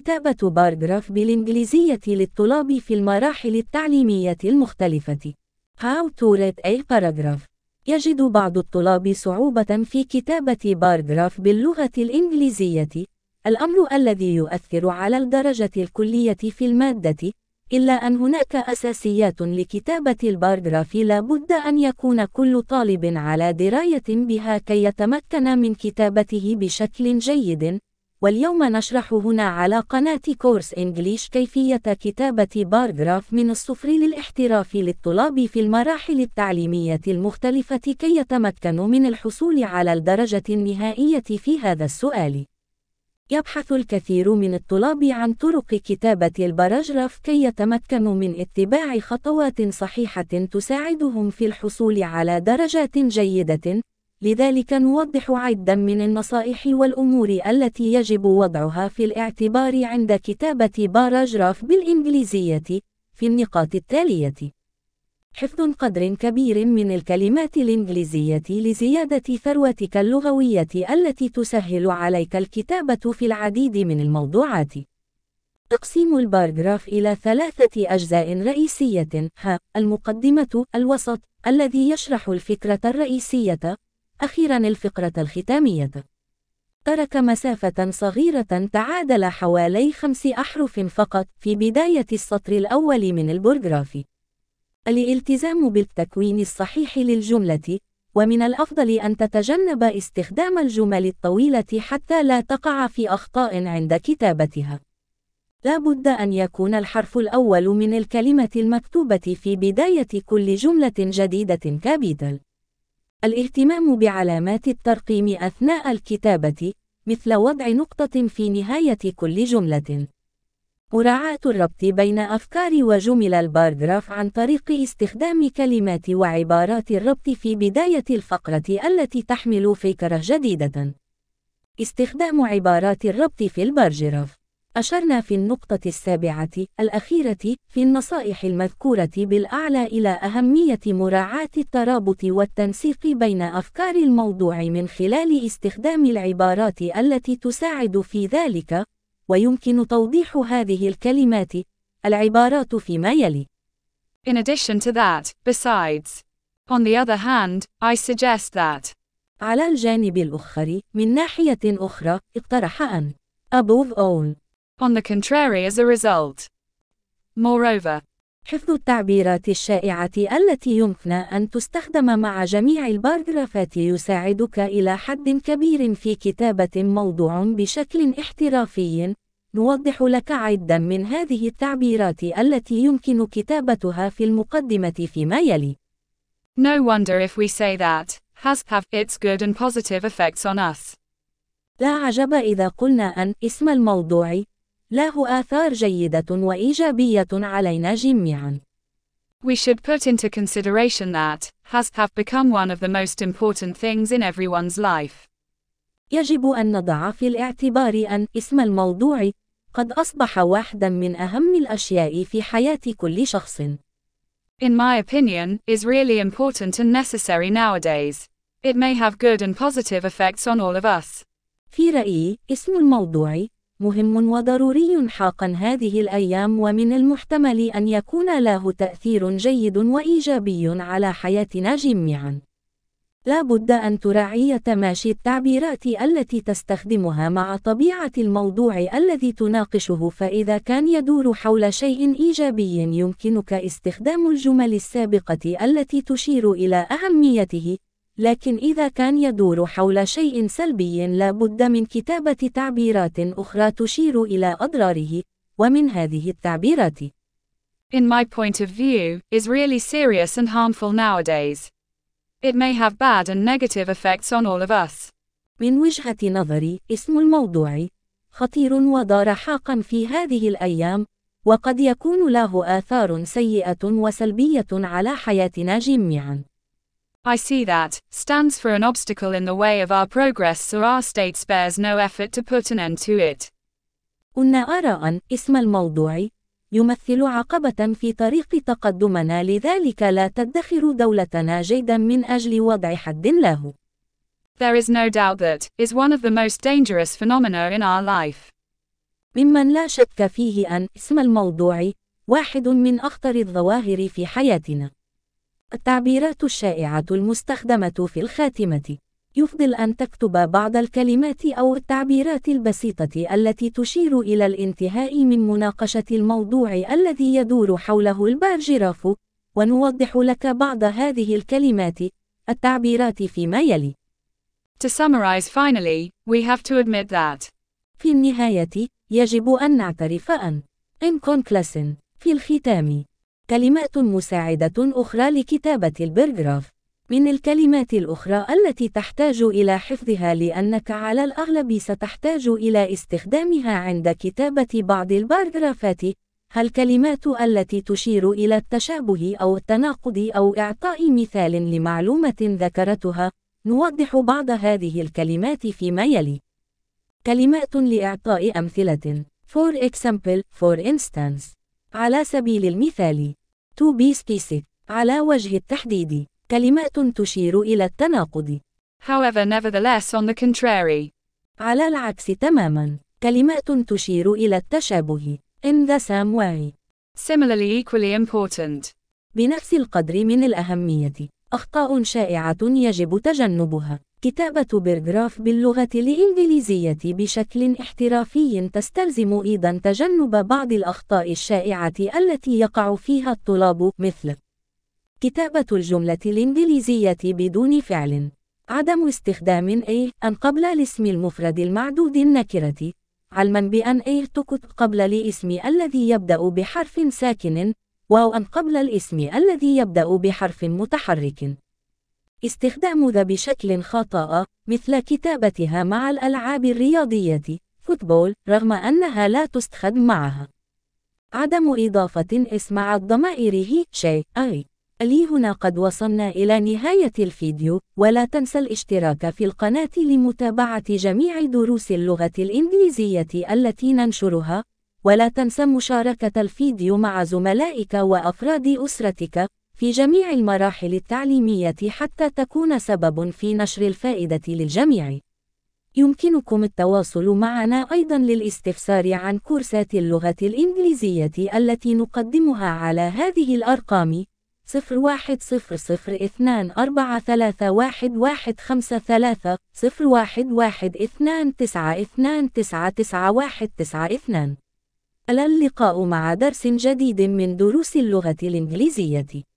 كتابة بارغراف بالإنجليزية للطلاب في المراحل التعليمية المختلفة. How to read a paragraph. يجد بعض الطلاب صعوبة في كتابة بارغراف باللغة الإنجليزية، الأمر الذي يؤثر على الدرجة الكلية في المادة، إلا أن هناك أساسيات لكتابة البارغراف لا بد أن يكون كل طالب على دراية بها كي يتمكن من كتابته بشكل جيد. واليوم نشرح هنا على قناة كورس إنجليش كيفية كتابة بارغراف من الصفر للاحتراف للطلاب في المراحل التعليمية المختلفة كي يتمكنوا من الحصول على الدرجة النهائية في هذا السؤال. يبحث الكثير من الطلاب عن طرق كتابة البراجراف كي يتمكنوا من اتباع خطوات صحيحة تساعدهم في الحصول على درجات جيدة لذلك نوضح عدا من النصائح والأمور التي يجب وضعها في الاعتبار عند كتابة باراجراف بالإنجليزية في النقاط التالية حفظ قدر كبير من الكلمات الإنجليزية لزيادة ثروتك اللغوية التي تسهل عليك الكتابة في العديد من الموضوعات. تقسيم الباراجراف إلى ثلاثة أجزاء رئيسية ها المقدمة الوسط الذي يشرح الفكرة الرئيسية أخيرا الفقرة الختامية ترك مسافة صغيرة تعادل حوالي خمس أحرف فقط في بداية السطر الأول من البورغرافي الالتزام بالتكوين الصحيح للجملة ومن الأفضل أن تتجنب استخدام الجمل الطويلة حتى لا تقع في أخطاء عند كتابتها. لا بد أن يكون الحرف الأول من الكلمة المكتوبة في بداية كل جملة جديدة كابيتال. الاهتمام بعلامات الترقيم أثناء الكتابة مثل وضع نقطة في نهاية كل جملة. مراعاة الربط بين أفكار وجمل البارغراف عن طريق استخدام كلمات وعبارات الربط في بداية الفقرة التي تحمل فكرة جديدة. استخدام عبارات الربط في البارغراف أشرنا في النقطة السابعة الأخيرة في النصائح المذكورة بالأعلى إلى أهمية مراعاة الترابط والتنسيق بين أفكار الموضوع من خلال استخدام العبارات التي تساعد في ذلك، ويمكن توضيح هذه الكلمات العبارات فيما يلي. In addition to that, besides. On the other hand, I suggest that. على الجانب الآخر، من ناحية أخرى، اقترح أن. Above all. on the contrary as a result. Moreover, حفظ التعبيرات الشائعة التي يمكن أن تستخدم مع جميع الباراجرافات يساعدك إلى حد كبير في كتابة موضوع بشكل احترافي. نوضح لك عدًا من هذه التعبيرات التي يمكن كتابتها في المقدمة فيما يلي. No wonder if we say that has have its good and positive effects on us. لا عجب إذا قلنا أن اسم الموضوع له آثار جيدة وإيجابية علينا جميعا. We should put into consideration that has have become one of the most important things in everyone's life. يجب أن نضع في الاعتبار أن اسم الموضوع قد أصبح واحدا من أهم الأشياء في حياة كل شخص. In my opinion, is really important and necessary nowadays. It may have good and positive effects on all of us. في رأيي، اسم الموضوع مهم وضروري حقا هذه الأيام ومن المحتمل أن يكون له تأثير جيد وإيجابي على حياتنا جميعا. لا بد أن تراعي تماشي التعبيرات التي تستخدمها مع طبيعة الموضوع الذي تناقشه فإذا كان يدور حول شيء إيجابي يمكنك استخدام الجمل السابقة التي تشير إلى أهميته لكن إذا كان يدور حول شيء سلبي لا بد من كتابة تعبيرات أخرى تشير إلى أضراره ومن هذه التعبيرات In my point of view, is really serious and harmful nowadays. It may have bad and negative effects on all of us. من وجهة نظري، اسم الموضوع خطير ودار حقا في هذه الأيام، وقد يكون له آثار سيئة وسلبية على حياتنا جميعاً. I see that, stands for an obstacle in the way of our progress so our state spares no effort to put an end to it. أن أرى أن اسم الموضوع يمثل عقبة في طريق تقدمنا لذلك لا تدخر دولتنا جيدا من أجل وضع حد له. There is no doubt that is one of the most dangerous phenomena in our life. ممن لا شك فيه أن اسم الموضوع واحد من أخطر الظواهر في حياتنا. التعبيرات الشائعة المستخدمة في الخاتمة يفضل أن تكتب بعض الكلمات أو التعبيرات البسيطة التي تشير إلى الانتهاء من مناقشة الموضوع الذي يدور حوله البارجراف ونوضح لك بعض هذه الكلمات التعبيرات فيما يلي. To summarize finally, we have to admit that. في النهاية، يجب أن نعترف أن. In conclusion, في الختام. كلمات مساعدة أخرى لكتابة البرغراف من الكلمات الأخرى التي تحتاج إلى حفظها لأنك على الأغلب ستحتاج إلى استخدامها عند كتابة بعض هل كلمات التي تشير إلى التشابه أو التناقض أو إعطاء مثال لمعلومة ذكرتها نوضح بعض هذه الكلمات فيما يلي كلمات لإعطاء أمثلة For example, for instance على سبيل المثال تو بي specific على وجه التحديد كلمات تشير إلى التناقض however nevertheless on the contrary على العكس تماما كلمات تشير إلى التشابه in the same way similarly equally important بنفس القدر من الأهمية أخطاء شائعة يجب تجنبها كتابة بيرغراف باللغة الإنجليزية بشكل احترافي تستلزم أيضا تجنب بعض الأخطاء الشائعة التي يقع فيها الطلاب مثل كتابة الجملة الإنجليزية بدون فعل عدم استخدام أي أن قبل الاسم المفرد المعدود النكرة علما بأن أي تكت قبل الاسم الذي يبدأ بحرف ساكن واو أن قبل الاسم الذي يبدأ بحرف متحرك استخدام ذا بشكل خطأ مثل كتابتها مع الألعاب الرياضية فوتبول رغم أنها لا تستخدم معها عدم إضافة اسم مع الضمائر هي شيء أي لي هنا قد وصلنا إلى نهاية الفيديو ولا تنسى الاشتراك في القناة لمتابعة جميع دروس اللغة الإنجليزية التي ننشرها ولا تنسى مشاركة الفيديو مع زملائك وأفراد أسرتك في جميع المراحل التعليمية حتى تكون سبب في نشر الفائدة للجميع. يمكنكم التواصل معنا أيضا للاستفسار عن كورسات اللغة الإنجليزية التي نقدمها على هذه الأرقام 010024431153 01129929192 ألا اللقاء مع درس جديد من دروس اللغة الإنجليزية